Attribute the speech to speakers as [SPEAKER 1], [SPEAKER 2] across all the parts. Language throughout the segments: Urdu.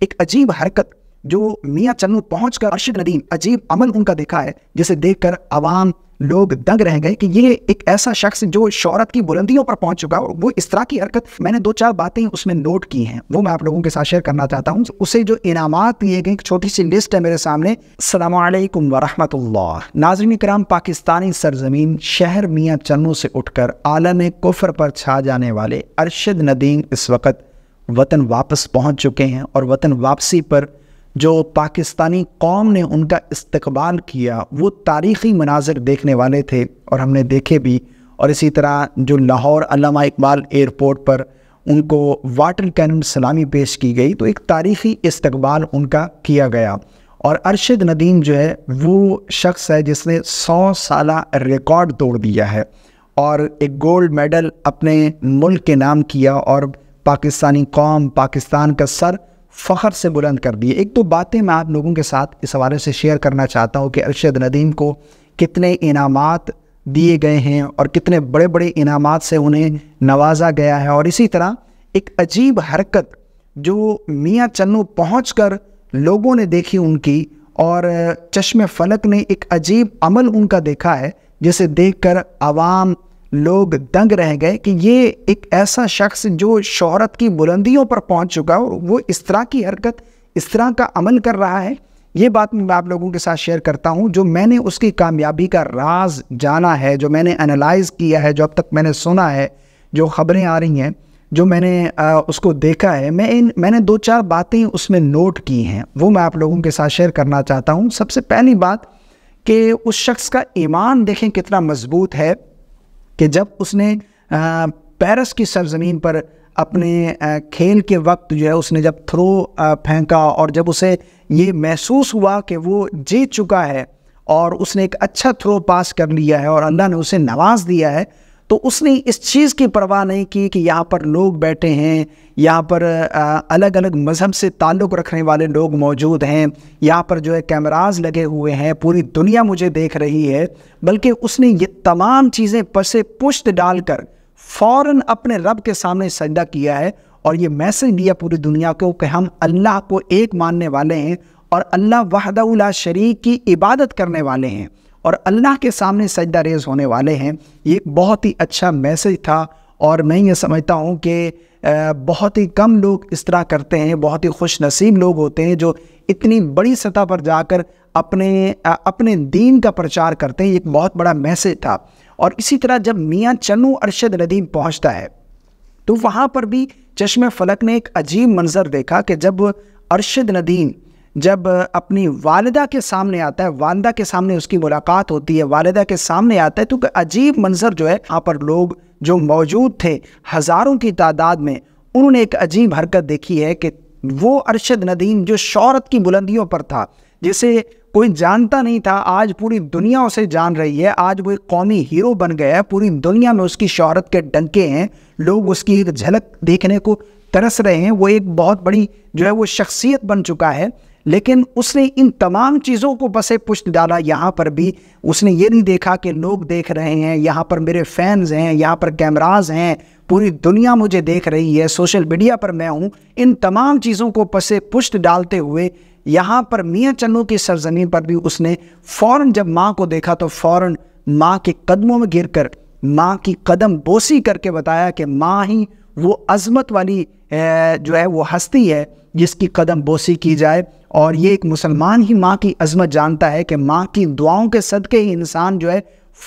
[SPEAKER 1] ایک عجیب حرکت جو میاں چنو پہنچ کر ارشد ندیم عجیب عمل ان کا دیکھا ہے جسے دیکھ کر عوام لوگ دنگ رہ گئے کہ یہ ایک ایسا شخص جو شہرت کی بلندیوں پر پہنچ چکا اور وہ اس طرح کی حرکت میں نے دو چار باتیں اس میں نوٹ کی ہیں وہ میں آپ لوگوں کے ساتھ شیئر کرنا چاہتا ہوں اسے جو انعامات دیے گئے چھوٹی سی لسٹ ہے میرے سامنے السلام علیکم ورحمۃ اللہ ناظرین کرام پاکستانی سرزمین شہر میاں چنو سے اٹھ کر عالم کفر پر چھا جانے والے ارشد ندیم اس وقت وطن واپس پہنچ چکے ہیں اور وطن واپسی پر جو پاکستانی قوم نے ان کا استقبال کیا وہ تاریخی مناظر دیکھنے والے تھے اور ہم نے دیکھے بھی اور اسی طرح جو لاہور علامہ اقبال ایئرپورٹ پر ان کو واٹر کینن سلامی پیش کی گئی تو ایک تاریخی استقبال ان کا کیا گیا اور ارشد ندیم جو ہے وہ شخص ہے جس نے سو سالہ ریکارڈ توڑ دیا ہے اور ایک گولڈ میڈل اپنے ملک کے نام کیا اور پاکستانی قوم پاکستان کا سر فخر سے بلند کر دیے ایک دو باتیں میں آپ لوگوں کے ساتھ اس حوالے سے شیئر کرنا چاہتا ہوں کہ ارشد ندیم کو کتنے انعامات دیے گئے ہیں اور کتنے بڑے بڑے انعامات سے انہیں نوازا گیا ہے اور اسی طرح ایک عجیب حرکت جو میاں چنو پہنچ کر لوگوں نے دیکھی ان کی اور چشم فلک نے ایک عجیب عمل ان کا دیکھا ہے جسے دیکھ کر عوام لوگ دنگ رہ گئے کہ یہ ایک ایسا شخص جو شہرت کی بلندیوں پر پہنچ چکا اور وہ اس طرح کی حرکت اس طرح کا عمل کر رہا ہے یہ بات میں آپ لوگوں کے ساتھ شیئر کرتا ہوں جو میں نے اس کی کامیابی کا راز جانا ہے جو میں نے انالائز کیا ہے جو اب تک میں نے سنا ہے جو خبریں آ رہی ہیں جو میں نے اس کو دیکھا ہے میں ان میں نے دو چار باتیں اس میں نوٹ کی ہیں وہ میں آپ لوگوں کے ساتھ شیئر کرنا چاہتا ہوں سب سے پہلی بات کہ اس شخص کا ایمان دیکھیں کتنا مضبوط ہے کہ جب اس نے پیرس کی سرزمین پر اپنے کھیل کے وقت جو ہے اس نے جب تھرو پھینکا اور جب اسے یہ محسوس ہوا کہ وہ جیت چکا ہے اور اس نے ایک اچھا تھرو پاس کر لیا ہے اور اللہ نے اسے نواز دیا ہے تو اس نے اس چیز کی پرواہ نہیں کی کہ یہاں پر لوگ بیٹھے ہیں یہاں پر الگ الگ مذہب سے تعلق رکھنے والے لوگ موجود ہیں یہاں پر جو ہے کیمراز لگے ہوئے ہیں پوری دنیا مجھے دیکھ رہی ہے بلکہ اس نے یہ تمام چیزیں پسے پشت ڈال کر فوراً اپنے رب کے سامنے سجدہ کیا ہے اور یہ میسج لیا پوری دنیا کو کہ ہم اللہ کو ایک ماننے والے ہیں اور اللہ وحدہ اللہ شریک کی عبادت کرنے والے ہیں اور اللہ کے سامنے سجدہ ریز ہونے والے ہیں یہ ایک بہت ہی اچھا میسج تھا اور میں یہ سمجھتا ہوں کہ بہت ہی کم لوگ اس طرح کرتے ہیں بہت ہی خوش نصیب لوگ ہوتے ہیں جو اتنی بڑی سطح پر جا کر اپنے اپنے دین کا پرچار کرتے ہیں یہ ایک بہت بڑا میسج تھا اور اسی طرح جب میاں چنو ارشد ندیم پہنچتا ہے تو وہاں پر بھی چشم فلک نے ایک عجیب منظر دیکھا کہ جب ارشد ندیم جب اپنی والدہ کے سامنے آتا ہے والدہ کے سامنے اس کی ملاقات ہوتی ہے والدہ کے سامنے آتا ہے تو عجیب منظر جو ہے وہاں پر لوگ جو موجود تھے ہزاروں کی تعداد میں انہوں نے ایک عجیب حرکت دیکھی ہے کہ وہ ارشد ندیم جو شہرت کی بلندیوں پر تھا جسے کوئی جانتا نہیں تھا آج پوری دنیا اسے جان رہی ہے آج وہ ایک قومی ہیرو بن گیا ہے پوری دنیا میں اس کی شہرت کے ڈنکے ہیں لوگ اس کی ایک جھلک دیکھنے کو ترس رہے ہیں وہ ایک بہت بڑی جو ہے وہ شخصیت بن چکا ہے لیکن اس نے ان تمام چیزوں کو پسے پشت ڈالا یہاں پر بھی اس نے یہ نہیں دیکھا کہ لوگ دیکھ رہے ہیں یہاں پر میرے فینز ہیں یہاں پر کیمراز ہیں پوری دنیا مجھے دیکھ رہی ہے سوشل میڈیا پر میں ہوں ان تمام چیزوں کو پسے پشت ڈالتے ہوئے یہاں پر میاں چنو کی سرزمین پر بھی اس نے فوراً جب ماں کو دیکھا تو فوراً ماں کے قدموں میں گر کر ماں کی قدم بوسی کر کے بتایا کہ ماں ہی وہ عظمت والی جو ہے وہ ہستی ہے جس کی قدم بوسی کی جائے اور یہ ایک مسلمان ہی ماں کی عظمت جانتا ہے کہ ماں کی دعاؤں کے صدقے ہی انسان جو ہے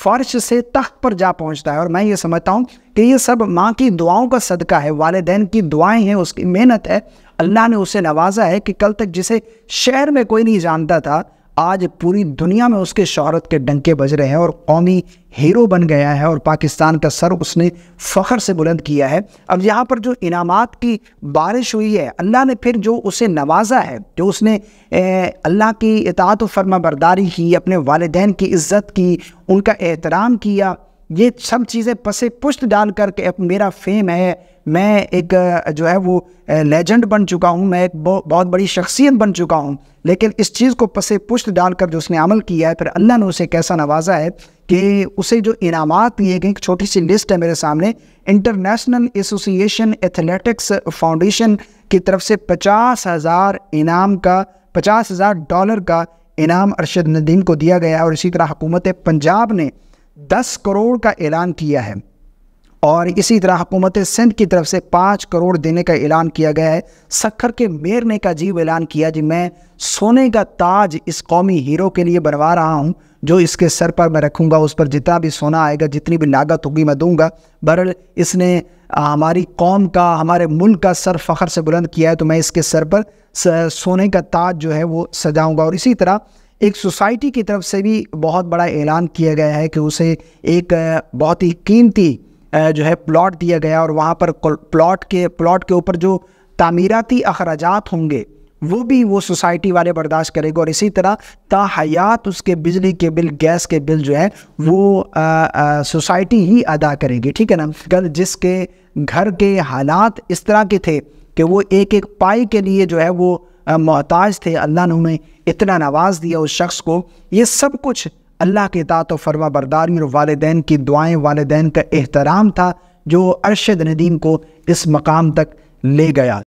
[SPEAKER 1] فرش سے تخت پر جا پہنچتا ہے اور میں یہ سمجھتا ہوں کہ یہ سب ماں کی دعاؤں کا صدقہ ہے والدین کی دعائیں ہیں اس کی محنت ہے اللہ نے اسے نوازا ہے کہ کل تک جسے شہر میں کوئی نہیں جانتا تھا آج پوری دنیا میں اس کے شہرت کے ڈنکے بج رہے ہیں اور قومی ہیرو بن گیا ہے اور پاکستان کا سر اس نے فخر سے بلند کیا ہے اب یہاں پر جو انعامات کی بارش ہوئی ہے اللہ نے پھر جو اسے نوازا ہے جو اس نے اللہ کی اطاعت و فرما برداری کی اپنے والدین کی عزت کی ان کا احترام کیا یہ سب چیزیں پسے پشت ڈال کر کے میرا فیم ہے میں ایک جو ہے وہ لیجنڈ بن چکا ہوں میں ایک بہت بڑی شخصیت بن چکا ہوں لیکن اس چیز کو پسے پشت ڈال کر جو اس نے عمل کیا ہے پھر اللہ نے اسے کیسا نوازا ہے کہ اسے جو انعامات دیے گئے ایک چھوٹی سی لسٹ ہے میرے سامنے انٹرنیشنل ایسوسی ایشن ایتھلیٹکس فاؤنڈیشن کی طرف سے پچاس ہزار انعام کا پچاس ہزار ڈالر کا انعام ارشد ندیم کو دیا گیا اور اسی طرح حکومت پنجاب نے دس کروڑ کا اعلان کیا ہے اور اسی طرح حکومت سندھ کی طرف سے پانچ کروڑ دینے کا اعلان کیا گیا ہے سکھر کے میر نے کا جیو اعلان کیا جی میں سونے کا تاج اس قومی ہیرو کے لیے بنوا رہا ہوں جو اس کے سر پر میں رکھوں گا اس پر جتنا بھی سونا آئے گا جتنی بھی لاگت ہوگی میں دوں گا برل اس نے ہماری قوم کا ہمارے ملک کا سر فخر سے بلند کیا ہے تو میں اس کے سر پر سونے کا تاج جو ہے وہ سجاؤں گا اور اسی طرح ایک سوسائٹی کی طرف سے بھی بہت بڑا اعلان کیا گیا ہے کہ اسے ایک بہت ہی قیمتی جو ہے پلاٹ دیا گیا اور وہاں پر پلاٹ کے پلاٹ کے اوپر جو تعمیراتی اخراجات ہوں گے وہ بھی وہ سوسائٹی والے برداشت کرے گا اور اسی طرح تا حیات اس کے بجلی کے بل گیس کے بل جو ہے وہ سوسائٹی ہی ادا کرے گی ٹھیک ہے نا جس کے گھر کے حالات اس طرح کے تھے کہ وہ ایک ایک پائی کے لیے جو ہے وہ محتاج تھے اللہ نے اتنا نواز دیا اس شخص کو یہ سب کچھ اللہ کے اطاعت و فرما برداری اور والدین کی دعائیں والدین کا احترام تھا جو ارشد ندیم کو اس مقام تک لے گیا